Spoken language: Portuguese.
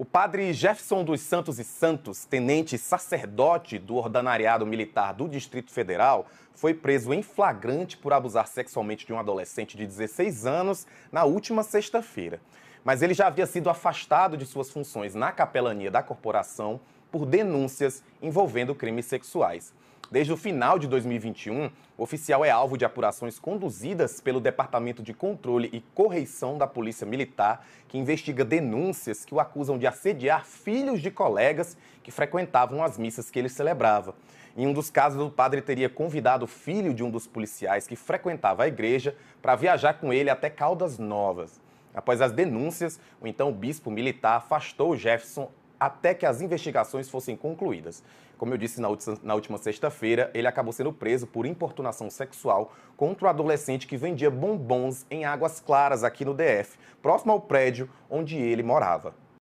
O padre Jefferson dos Santos e Santos, tenente sacerdote do ordenariado militar do Distrito Federal, foi preso em flagrante por abusar sexualmente de um adolescente de 16 anos na última sexta-feira. Mas ele já havia sido afastado de suas funções na capelania da corporação por denúncias envolvendo crimes sexuais. Desde o final de 2021, o oficial é alvo de apurações conduzidas pelo Departamento de Controle e Correição da Polícia Militar, que investiga denúncias que o acusam de assediar filhos de colegas que frequentavam as missas que ele celebrava. Em um dos casos, o padre teria convidado o filho de um dos policiais que frequentava a igreja para viajar com ele até Caldas Novas. Após as denúncias, o então bispo militar afastou Jefferson até que as investigações fossem concluídas. Como eu disse na última sexta-feira, ele acabou sendo preso por importunação sexual contra o um adolescente que vendia bombons em Águas Claras, aqui no DF, próximo ao prédio onde ele morava.